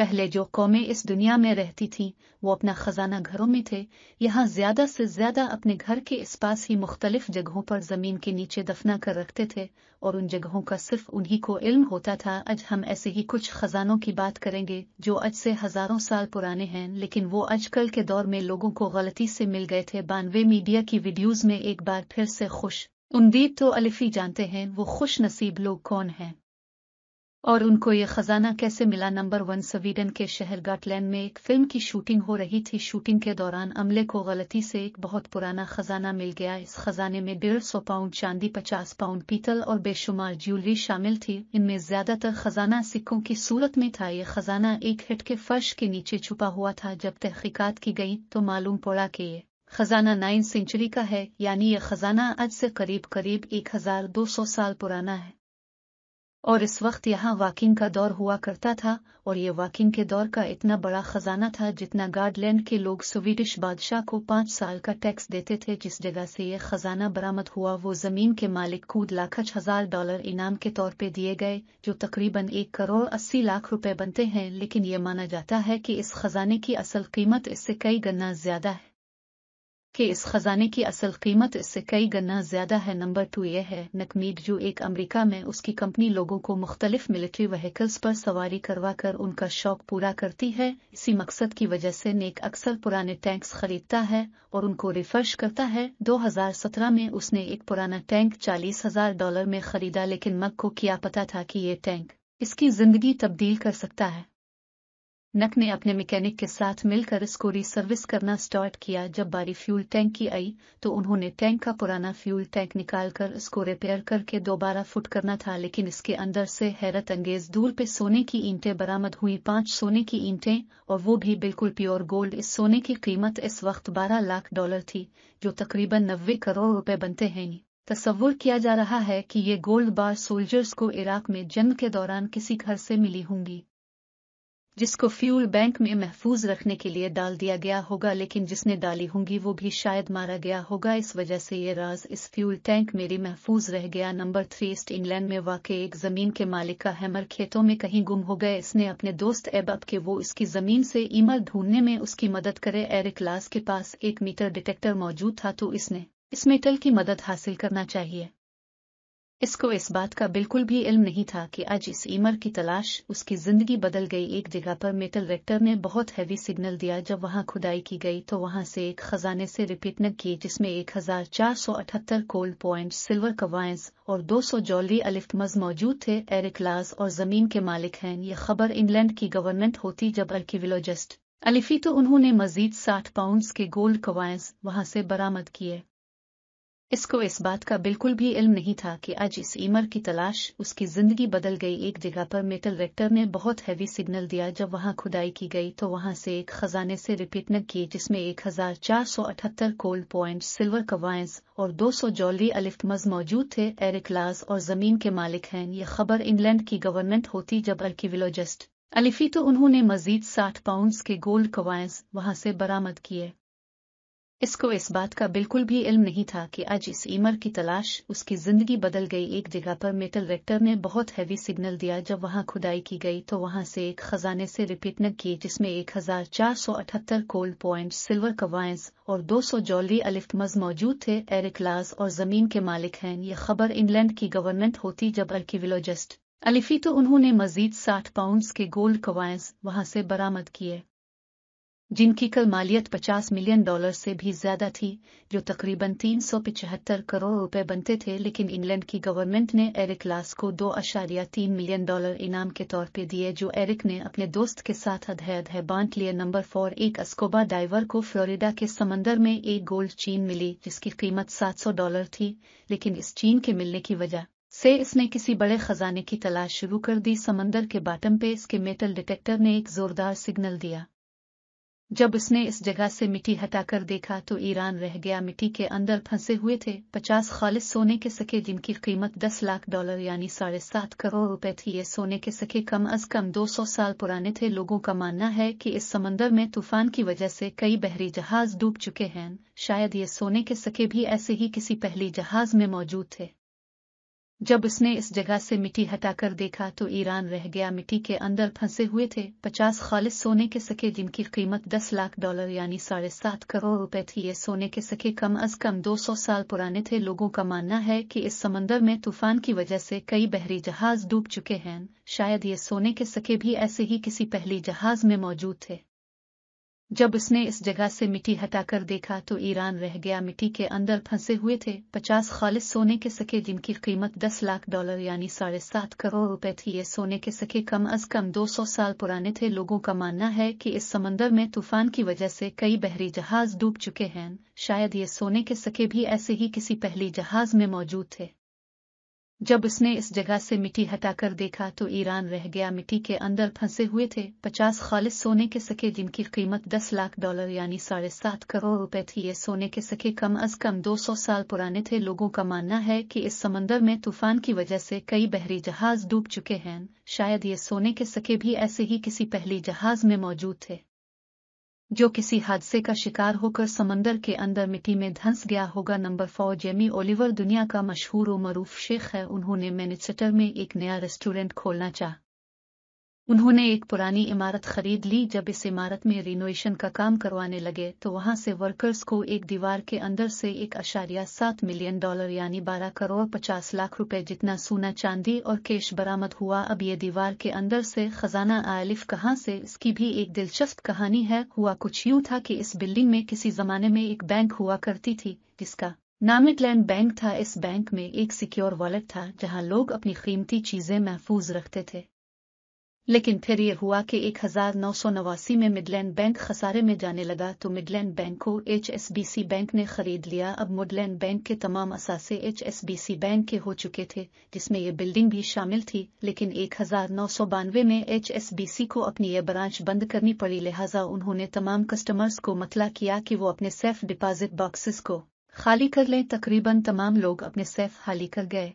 पहले जो कौमें इस दुनिया में रहती थीं वो अपना खजाना घरों में थे यहाँ ज्यादा से ज्यादा अपने घर के इस पास ही मुख्तलिफ जगहों पर जमीन के नीचे दफना कर रखते थे और उन जगहों का सिर्फ उन्हीं को इल्म होता था आज हम ऐसे ही कुछ खजानों की बात करेंगे जो आज से हजारों साल पुराने हैं लेकिन वो आजकल के दौर में लोगों को गलती से मिल गए थे बानवे मीडिया की वीडियोज में एक बार फिर से खुश उनदीप तो अलिफी जानते हैं वो खुश नसीब लोग कौन हैं और उनको ये खजाना कैसे मिला नंबर वन स्वीडन के शहर गाटलैंड में एक फिल्म की शूटिंग हो रही थी शूटिंग के दौरान अमले को गलती से एक बहुत पुराना खजाना मिल गया इस खजाने में डेढ़ सौ पाउंड चांदी पचास पाउंड पीतल और बेशुमार ज्वेलरी शामिल थी इनमें ज्यादातर खजाना सिक्कों की सूरत में था ये खजाना एक हिट के फर्श के नीचे छुपा हुआ था जब तहकीकत की गई तो मालूम पड़ा कि ये खजाना नाइन सेंचुरी का है यानी यह खजाना आज से करीब करीब एक हजार दो सौ साल पुराना है और इस वक्त यहाँ वॉकिंग का दौर हुआ करता था और ये वॉकिंग के दौर का इतना बड़ा खजाना था जितना गार्डलैंड के लोग स्वीडिश बादशाह को पांच साल का टैक्स देते थे जिस जगह से यह खजाना बरामद हुआ वो जमीन के मालिक कूद लाखच हजार डॉलर इनाम के तौर पे दिए गए जो तकरीबन एक करोड़ अस्सी लाख रुपए बनते हैं लेकिन ये माना जाता है कि इस खजाने की असल कीमत इससे कई गन्ना ज्यादा है कि इस खजाने की असल कीमत इससे कई गन्ना ज्यादा है नंबर टू ये है नकमीड जो एक अमेरिका में उसकी कंपनी लोगों को मुख्तलिफ मिलिट्री व्हीकल्स पर सवारी करवा कर उनका शौक पूरा करती है इसी मकसद की वजह से नेक अक्सर पुराने टैंक्स खरीदता है और उनको रिफर्श करता है 2017 में उसने एक पुराना टैंक चालीस हजार डॉलर में खरीदा लेकिन मक को किया पता था कि ये टैंक इसकी जिंदगी तब्दील कर सकता है नक ने अपने मैकेनिक के साथ मिलकर इसको रिसर्विस करना स्टार्ट किया जब बारी फ्यूल टैंक की आई तो उन्होंने टैंक का पुराना फ्यूल टैंक निकालकर इसको रिपेयर करके दोबारा फुट करना था लेकिन इसके अंदर से हैरत अंगेज दूर पे सोने की ईंटें बरामद हुई पांच सोने की ईंटें और वो भी बिल्कुल प्योर गोल्ड इस सोने की कीमत इस वक्त बारह लाख डॉलर थी जो तकरीबन नब्बे करोड़ रुपए बनते हैं तस्वुर किया जा रहा है कि ये गोल्ड बार सोल्जर्स को इराक में जंग के दौरान किसी घर से मिली होंगी जिसको फ्यूल बैंक में महफूज रखने के लिए डाल दिया गया होगा लेकिन जिसने डाली होंगी वो भी शायद मारा गया होगा इस वजह से ये राज इस फ्यूल टैंक मेरी महफूज रह गया नंबर थ्री ईस्ट इंग्लैंड में वाकई एक ज़मीन के मालिक का हैमर खेतों में कहीं गुम हो गए इसने अपने दोस्त एबब के वो इसकी ज़मीन से ईमर ढूंढने में उसकी मदद करे एरिक लास के पास एक मीटर डिटेक्टर मौजूद था तो इसने इस मेटल की मदद हासिल करना चाहिए इसको इस बात का बिल्कुल भी इल्म नहीं था कि आज इस ईमर की तलाश उसकी जिंदगी बदल गई एक जगह पर मेटल रेक्टर ने बहुत हैवी सिग्नल दिया जब वहां खुदाई की गई तो वहां से एक खजाने से न की जिसमें 1478 कोल्ड पॉइंट सिल्वर कवाइंस और 200 जॉली अलिफ्टमज मौजूद थे एरिकलास और जमीन के मालिक हैं ये खबर इंग्लैंड की गवर्नमेंट होती जब अर्किविलोजिस्ट अलिफी तो उन्होंने मजीद साठ पाउंड के गोल्ड कवायंस वहां से बरामद किए इसको इस बात का बिल्कुल भी इल्म नहीं था कि आज इस ईमर की तलाश उसकी जिंदगी बदल गई एक जगह पर मेटल रेक्टर ने बहुत हैवी सिग्नल दिया जब वहां खुदाई की गई तो वहां से एक खजाने से रिपीटनर की जिसमें 1478 कोल्ड पॉइंट सिल्वर कवाइंस और 200 जॉली अलिफ्टमज मौजूद थे एरिकलास और जमीन के मालिक हैं ये खबर इंग्लैंड की गवर्नमेंट होती जब अर्किविलोजिस्ट अलिफी तो उन्होंने मजीद साठ पाउंड के गोल्ड कवाइंस वहां से बरामद किए इसको इस बात का बिल्कुल भी इल्म नहीं था कि आज इस ईमर की तलाश उसकी जिंदगी बदल गई एक जगह पर मेटल रेक्टर ने बहुत हैवी सिग्नल दिया जब वहां खुदाई की गई तो वहां से एक खजाने से न की जिसमें 1478 कोल्ड पॉइंट सिल्वर कवाइंस और 200 सौ जॉलरी अलिफ्टमज मौजूद थे एरिकलास और जमीन के मालिक हैं ये खबर इंग्लैंड की गवर्नमेंट होती जब अर्किविलोजिस्ट अलिफी तो उन्होंने मजीद साठ पाउंड के गोल्ड कवाइंस वहां से बरामद किए जिनकी कल मालियत 50 मिलियन डॉलर से भी ज्यादा थी जो तकरीबन तीन करोड़ रुपए बनते थे लेकिन इंग्लैंड की गवर्नमेंट ने एरिक लास को दो अशारिया तीन मिलियन डॉलर इनाम के तौर पर दिए जो एरिक ने अपने दोस्त के साथ अधय है बांट लिए नंबर फोर एक अस्कोबा डाइवर को फ्लोरिडा के समंदर में एक गोल्ड चीन मिली जिसकी कीमत सात डॉलर थी लेकिन इस चीन के मिलने की वजह से इसने किसी बड़े खजाने की तलाश शुरू कर दी समंदर के बाटम पे इसके मेटल डिटेक्टर ने एक जोरदार सिग्नल दिया जब उसने इस जगह से मिट्टी हटाकर देखा तो ईरान रह गया मिट्टी के अंदर फंसे हुए थे पचास खालिद सोने के सके जिनकी कीमत दस लाख डॉलर यानी साढ़े सात करोड़ रुपए थी ये सोने के सके कम अज कम दो सौ साल पुराने थे लोगों का मानना है कि इस समंदर में तूफान की वजह से कई बहरी जहाज डूब चुके हैं शायद ये सोने के सके भी ऐसे ही किसी पहली जहाज में मौजूद थे जब उसने इस जगह से मिट्टी हटाकर देखा तो ईरान रह गया मिट्टी के अंदर फंसे हुए थे पचास खालिद सोने के सके जिनकी कीमत दस लाख डॉलर यानी साढ़े सात करोड़ रुपए थी ये सोने के सके कम अज कम दो सौ साल पुराने थे लोगों का मानना है कि इस समंदर में तूफान की वजह से कई बहरी जहाज डूब चुके हैं शायद ये सोने के सके भी ऐसे ही किसी पहली जहाज में मौजूद थे जब उसने इस जगह से मिट्टी हटाकर देखा तो ईरान रह गया मिट्टी के अंदर फंसे हुए थे पचास खालिद सोने के सके जिनकी कीमत दस लाख डॉलर यानी साढ़े सात करोड़ रुपए थी ये सोने के सके कम अज कम दो सौ साल पुराने थे लोगों का मानना है कि इस समंदर में तूफान की वजह से कई बहरी जहाज डूब चुके हैं शायद ये सोने के सके भी ऐसे ही किसी पहली जहाज में मौजूद थे जब उसने इस जगह से मिट्टी हटाकर देखा तो ईरान रह गया मिट्टी के अंदर फंसे हुए थे पचास खालिद सोने के सके जिनकी कीमत दस लाख डॉलर यानी साढ़े सात करोड़ रुपए थी ये सोने के सके कम अज कम दो सौ साल पुराने थे लोगों का मानना है कि इस समंदर में तूफान की वजह से कई बहरी जहाज डूब चुके हैं शायद ये सोने के सके भी ऐसे ही किसी पहली जहाज में मौजूद थे जो किसी हादसे का शिकार होकर समंदर के अंदर मिट्टी में धंस गया होगा नंबर फोर जेमी ओलिवर दुनिया का मशहूर व मरूफ शेख है उन्होंने मैनचेस्टर में एक नया रेस्टोरेंट खोलना चाह उन्होंने एक पुरानी इमारत खरीद ली जब इस इमारत में रिनोवेशन का काम करवाने लगे तो वहां से वर्कर्स को एक दीवार के अंदर से एक अशारिया सात मिलियन डॉलर यानी बारह करोड़ पचास लाख रुपए जितना सोना चांदी और केश बरामद हुआ अब ये दीवार के अंदर से खजाना आलिफ कहाँ से इसकी भी एक दिलचस्प कहानी है हुआ कुछ यूँ था की इस बिल्डिंग में किसी जमाने में एक बैंक हुआ करती थी जिसका नामिक लैंड बैंक था इस बैंक में एक सिक्योर वॉलेट था जहाँ लोग अपनी कीमती चीजें महफूज रखते थे लेकिन फिर ये हुआ कि एक में मिडलैंड बैंक खसारे में जाने लगा तो मिडलैंड बैंक को एचएसबीसी बैंक ने खरीद लिया अब मिडलैंड बैंक के तमाम असासे एचएसबीसी बैंक के हो चुके थे जिसमें ये बिल्डिंग भी शामिल थी लेकिन एक में एचएसबीसी को अपनी ये ब्रांच बंद करनी पड़ी लिहाजा उन्होंने तमाम कस्टमर्स को मतला किया कि वो अपने सेफ डिपॉजिट बॉक्सेस को खाली कर लें तकरीबन तमाम लोग अपने सेफ खाली कर गए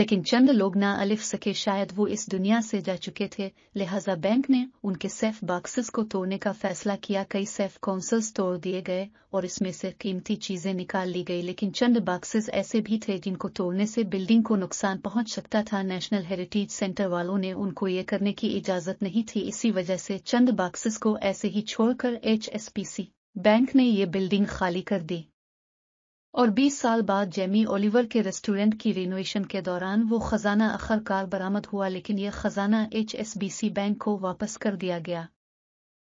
लेकिन चंद लोग ना अलिफ सके शायद वो इस दुनिया से जा चुके थे लिहाजा बैंक ने उनके सेफ बॉक्सेस को तोड़ने का फैसला किया कई सेफ काउंसल्स तोड़ दिए गए और इसमें से कीमती चीजें निकाल ली गई लेकिन चंद बॉक्सेस ऐसे भी थे जिनको तोड़ने से बिल्डिंग को नुकसान पहुंच सकता था नेशनल हेरिटेज सेंटर वालों ने उनको ये करने की इजाजत नहीं थी इसी वजह से चंद बॉक्सेस को ऐसे ही छोड़कर एच बैंक ने ये बिल्डिंग खाली कर दी और 20 साल बाद जेमी ओलिवर के रेस्टोरेंट की रिनोवेशन के दौरान वो खजाना आखिरकार बरामद हुआ लेकिन यह खजाना एचएसबीसी बैंक को वापस कर दिया गया